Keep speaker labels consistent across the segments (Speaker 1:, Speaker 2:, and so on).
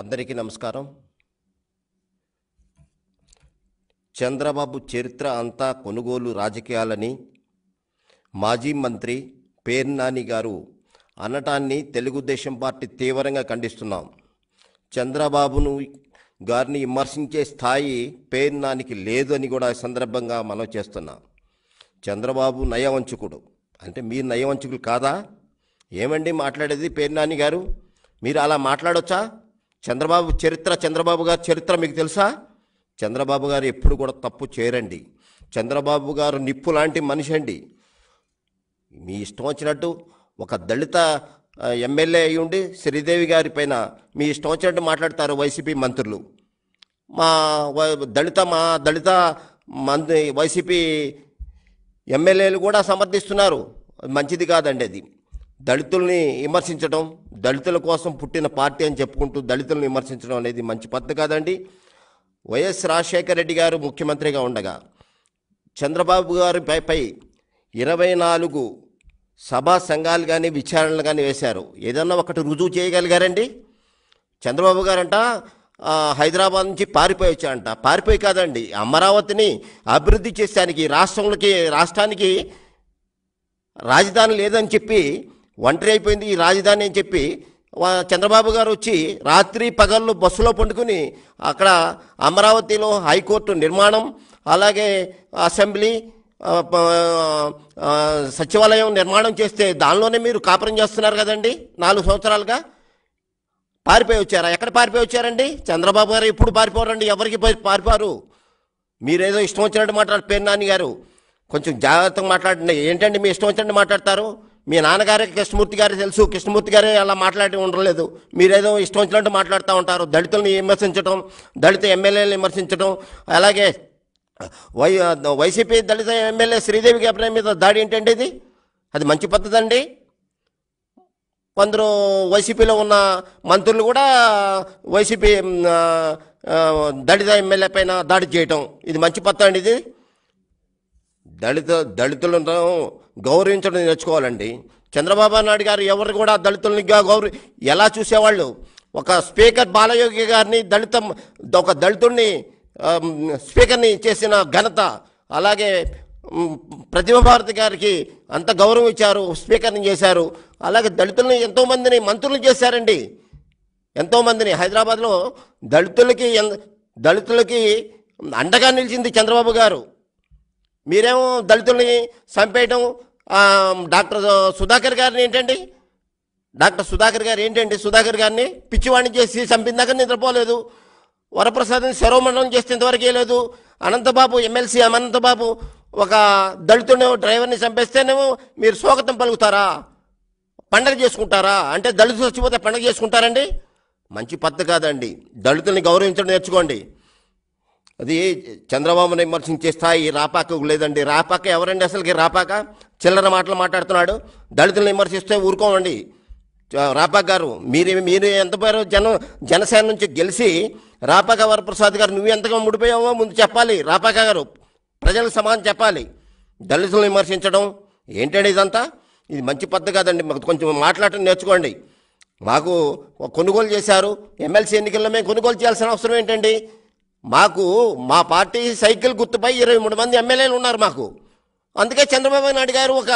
Speaker 1: అందరికీ నమస్కారం చంద్రబాబు చరిత్ర అంతా కొనుగోలు రాజకీయాలని మాజీ మంత్రి పేర్నాని గారు అనటాన్ని తెలుగుదేశం పార్టీ తీవ్రంగా ఖండిస్తున్నాం చంద్రబాబును గారిని విమర్శించే స్థాయి పేర్నానికి లేదు అని కూడా సందర్భంగా మనం చేస్తున్నాం చంద్రబాబు నయవంచకుడు అంటే మీరు నయవంచకులు కాదా ఏమండి మాట్లాడేది పేర్నాని గారు మీరు అలా మాట్లాడొచ్చా చంద్రబాబు చరిత్ర చంద్రబాబు గారి చరిత్ర మీకు తెలుసా చంద్రబాబు గారు ఎప్పుడు కూడా తప్పు చేయరండి చంద్రబాబు గారు నిప్పు లాంటి మనిషి అండి మీ ఇష్టం వచ్చినట్టు ఒక దళిత ఎమ్మెల్యే అయి ఉండి శ్రీదేవి గారి పైన మీ ఇష్టం వచ్చినట్టు మాట్లాడతారు వైసీపీ మంత్రులు మా దళిత మా దళిత మంత్రి వైసీపీ ఎమ్మెల్యేలు కూడా సమర్థిస్తున్నారు మంచిది కాదండి అది దళితుల్ని విమర్శించడం దళితుల కోసం పుట్టిన పార్టీ అని చెప్పుకుంటూ దళితులను విమర్శించడం అనేది మంచి పద్ధతి కాదండి వైఎస్ రాజశేఖర రెడ్డి గారు ముఖ్యమంత్రిగా ఉండగా చంద్రబాబు గారిపై పై ఇరవై నాలుగు సభా సంఘాలు కానీ విచారణలు కానీ వేశారు ఏదన్నా ఒకటి రుజువు చేయగలిగారండి చంద్రబాబు గారంట హైదరాబాద్ నుంచి పారిపోయి వచ్చాడంట పారిపోయి కాదండి అమరావతిని అభివృద్ధి చేసానికి రాష్ట్రంలోకి రాష్ట్రానికి రాజధాని లేదని చెప్పి ఒంటరి అయిపోయింది ఈ రాజధాని అని చెప్పి చంద్రబాబు గారు వచ్చి రాత్రి పగళ్ళు బస్సులో పండుకుని అక్కడ అమరావతిలో హైకోర్టు నిర్మాణం అలాగే అసెంబ్లీ సచివాలయం నిర్మాణం చేస్తే దానిలోనే మీరు కాపురం చేస్తున్నారు కదండి నాలుగు సంవత్సరాలుగా పారిపోయి వచ్చారా ఎక్కడ పారిపోయి వచ్చారండి చంద్రబాబు గారు ఎప్పుడు పారిపోరండి ఎవరికి పారిపోరు మీరేదో ఇష్టం వచ్చినట్టు మాట్లాడారు పేరు నాని గారు కొంచెం జాగ్రత్తగా మాట్లాడండి ఏంటండి మీ ఇష్టం వచ్చినట్టు మాట్లాడతారు మీ నాన్నగారే కృష్ణమూర్తి గారు తెలుసు కృష్ణమూర్తి గారే అలా మాట్లాడి ఉండలేదు మీరేదో ఇష్టం వచ్చినట్టు మాట్లాడుతూ ఉంటారు దళితులను విమర్శించడం దళిత ఎమ్మెల్యేలను విమర్శించడం అలాగే వై వైసీపీ దళిత ఎమ్మెల్యే శ్రీదేవి గారి మీద దాడి ఏంటండి ఇది అది మంచి పద్ధతి అండి కొందరు వైసీపీలో ఉన్న మంత్రులు కూడా వైసీపీ దళిత ఎమ్మెల్యే పైన దాడి చేయటం ఇది మంచి పద్ధతి అండి ఇది దళిత దళితులను గౌరవించడం నేర్చుకోవాలండి చంద్రబాబు నాయుడు గారు ఎవరు కూడా దళితుల్ని గౌరవ ఎలా చూసేవాళ్ళు ఒక స్పీకర్ బాలయోగి గారిని దళిత ఒక దళితుడిని స్పీకర్ని చేసిన ఘనత అలాగే భారతి గారికి అంత గౌరవం ఇచ్చారు స్పీకర్ని చేశారు అలాగే దళితుల్ని ఎంతోమందిని మంత్రులు చేశారండి ఎంతోమందిని హైదరాబాద్లో దళితులకి దళితులకి అండగా నిలిచింది చంద్రబాబు గారు మీరేమో దళితుల్ని చంపేయటం డాక్టర్ సుధాకర్ గారిని ఏంటండి డాక్టర్ సుధాకర్ గారు ఏంటండి సుధాకర్ గారిని పిచ్చివాణి చేసి చంపిందాక నిద్రపోలేదు వరప్రసాద్ని శరోమండలం చేస్తే ఇంతవరకు లేదు అనంతబాబు ఎమ్మెల్సీ అనంతబాబు ఒక దళితుడిని డ్రైవర్ని చంపేస్తేనేమో మీరు స్వాగతం పలుకుతారా పండగ చేసుకుంటారా అంటే దళితులు వచ్చిపోతే పండగ చేసుకుంటారండి మంచి పద్ధతి కాదండి దళితుల్ని గౌరవించడం నేర్చుకోండి అది చంద్రబాబును విమర్శించే స్థాయి రాపాకకు లేదండి రాపాక ఎవరండి అసలుకి రాపాక చిల్లర మాటలు మాట్లాడుతున్నాడు దళితులను విమర్శిస్తే ఊరుకోమండి రాపాక్ గారు మీరు మీరు ఎంత పోయారో జన జనసేన నుంచి గెలిచి రాపాక వరప్రసాద్ గారు నువ్వు ఎంతగా ముడిపోయావో ముందు చెప్పాలి రాపాక గారు ప్రజలకు సమాధానం చెప్పాలి దళితులను విమర్శించడం ఏంటండి ఇదంతా ఇది మంచి పద్ధతి కాదండి మాకు కొంచెం మాట్లాడటం నేర్చుకోండి మాకు కొనుగోలు చేశారు ఎమ్మెల్సీ ఎన్నికల్లో మేము కొనుగోలు చేయాల్సిన అవసరం ఏంటండి మాకు మా పార్టీ సైకిల్ గుర్తుపై ఇరవై మూడు మంది ఎమ్మెల్యేలు ఉన్నారు మాకు అందుకే చంద్రబాబు నాయుడు గారు ఒక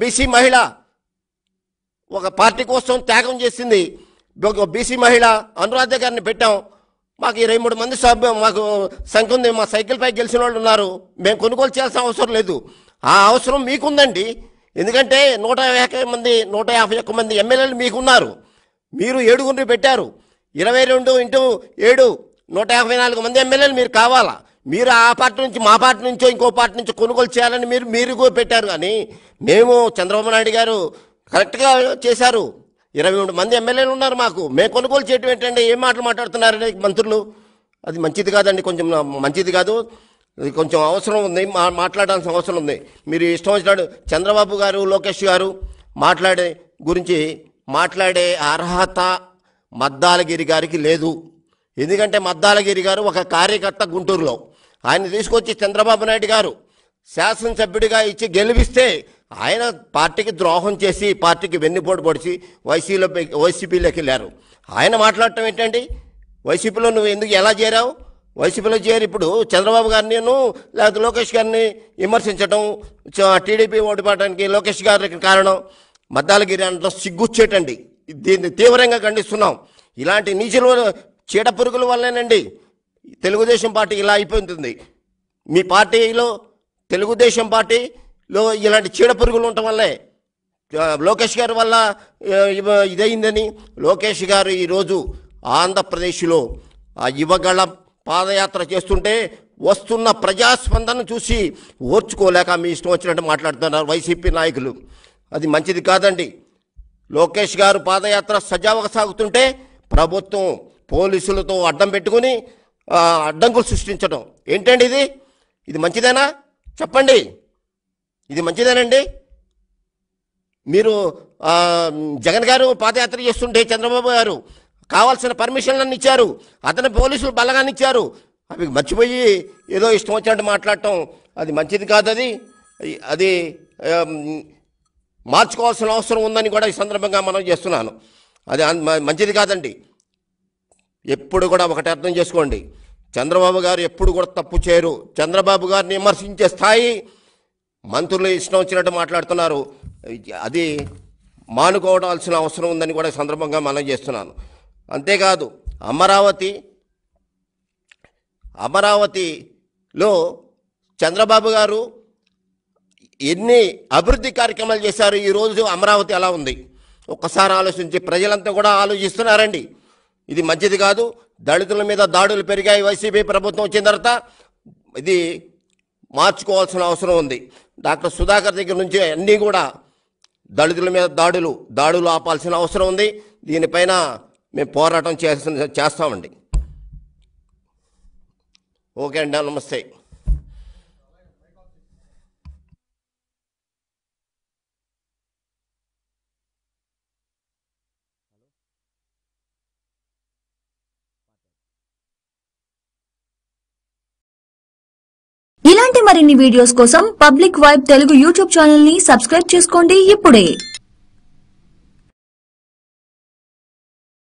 Speaker 1: బీసీ మహిళ ఒక పార్టీ కోసం త్యాగం చేసింది ఒక బీసీ మహిళ అనురాధ గారిని పెట్టాం మాకు ఇరవై మూడు మంది సభ్యు మాకు సంఖ్య ఉంది మా సైకిల్పై గెలిచిన వాళ్ళు ఉన్నారు మేము కొనుగోలు చేయాల్సిన అవసరం లేదు ఆ అవసరం మీకుందండి ఎందుకంటే నూట యాభై మంది నూట యాభై ఒక్క మంది ఎమ్మెల్యేలు మీకున్నారు మీరు ఏడుగురిని పెట్టారు ఇరవై రెండు ఇంటూ ఏడు నూట యాభై నాలుగు మంది ఎమ్మెల్యేలు మీరు కావాలా మీరు ఆ పార్టీ నుంచి మా పార్టీ నుంచో ఇంకో పార్టీ నుంచి కొనుగోలు చేయాలని మీరు మీరు పెట్టారు కానీ మేము చంద్రబాబు నాయుడు గారు కరెక్ట్గా చేశారు ఇరవై మూడు మంది ఎమ్మెల్యేలు ఉన్నారు మాకు మేము కొనుగోలు చేయటం ఏంటంటే ఏం మాటలు మాట్లాడుతున్నారు మంత్రులు అది మంచిది కాదండి కొంచెం మంచిది కాదు అది కొంచెం అవసరం ఉంది మా మాట్లాడాల్సిన అవసరం ఉంది మీరు ఇష్టం వచ్చినాడు చంద్రబాబు గారు లోకేష్ గారు మాట్లాడే గురించి మాట్లాడే అర్హత మద్దాలగిరి గారికి లేదు ఎందుకంటే మద్దాలగిరి గారు ఒక కార్యకర్త గుంటూరులో ఆయన తీసుకొచ్చి చంద్రబాబు నాయుడు గారు శాసనసభ్యుడిగా ఇచ్చి గెలిపిస్తే ఆయన పార్టీకి ద్రోహం చేసి పార్టీకి వెన్నుపోటు పొడిచి వైసీలో వైసీపీలోకి వెళ్ళారు ఆయన మాట్లాడటం ఏంటండి వైసీపీలో నువ్వు ఎందుకు ఎలా చేరావు వైసీపీలో చేరి ఇప్పుడు చంద్రబాబు గారిని లేకపోతే లోకేష్ గారిని విమర్శించడం టీడీపీ ఓడిపోవడానికి లోకేష్ గారికి కారణం మద్దాలగిరి అంటే సిగ్గుచ్చేటండి దీన్ని తీవ్రంగా ఖండిస్తున్నాం ఇలాంటి నీచులు చీడపురుగుల వల్లేనండి తెలుగుదేశం పార్టీ ఇలా అయిపోతుంది మీ పార్టీలో తెలుగుదేశం పార్టీలో ఇలాంటి చీడ పురుగులు ఉండటం వల్లే లోకేష్ గారి వల్ల ఇదైందని లోకేష్ గారు ఈరోజు ఆంధ్రప్రదేశ్లో ఆ యువగళ పాదయాత్ర చేస్తుంటే వస్తున్న ప్రజాస్పందన చూసి ఓర్చుకోలేక మీ ఇష్టం వచ్చినట్టు మాట్లాడుతున్నారు వైసీపీ నాయకులు అది మంచిది కాదండి లోకేష్ గారు పాదయాత్ర సజావుగా సాగుతుంటే ప్రభుత్వం పోలీసులతో అడ్డం పెట్టుకుని అడ్డంకులు సృష్టించడం ఏంటండి ఇది ఇది మంచిదేనా చెప్పండి ఇది మంచిదేనండి మీరు జగన్ గారు పాదయాత్ర చేస్తుంటే చంద్రబాబు గారు కావాల్సిన పర్మిషన్లన్నీ ఇచ్చారు అతని పోలీసులు బలగాన్ని ఇచ్చారు అవి మర్చిపోయి ఏదో ఇష్టం వచ్చినట్టు మాట్లాడటం అది మంచిది కాదు అది అది మార్చుకోవాల్సిన అవసరం ఉందని కూడా ఈ సందర్భంగా మనం చేస్తున్నాను అది మంచిది కాదండి ఎప్పుడు కూడా ఒకటి అర్థం చేసుకోండి చంద్రబాబు గారు ఎప్పుడు కూడా తప్పు చేయరు చంద్రబాబు గారిని విమర్శించే స్థాయి మంత్రులు ఇష్టం వచ్చినట్టు మాట్లాడుతున్నారు అది మానుకోవడాల్సిన అవసరం ఉందని కూడా సందర్భంగా మనం చేస్తున్నాను అంతేకాదు అమరావతి అమరావతిలో చంద్రబాబు గారు ఎన్ని అభివృద్ధి కార్యక్రమాలు చేశారు ఈరోజు అమరావతి అలా ఉంది ఒక్కసారి ఆలోచించి ప్రజలంతా కూడా ఆలోచిస్తున్నారండి ఇది మంచిది కాదు దళితుల మీద దాడులు పెరిగాయి వైసీపీ ప్రభుత్వం వచ్చిన తర్వాత ఇది మార్చుకోవాల్సిన అవసరం ఉంది డాక్టర్ సుధాకర్ దగ్గర నుంచి అన్నీ కూడా దళితుల మీద దాడులు దాడులు ఆపాల్సిన అవసరం ఉంది దీనిపైన మేము పోరాటం చేస్తామండి ఓకే అండి నమస్తే మరిన్ని వీడియోస్ కోసం public vibe Telugu YouTube channel ని సబ్స్క్రైబ్ చేసుకోండి ఇప్పుడే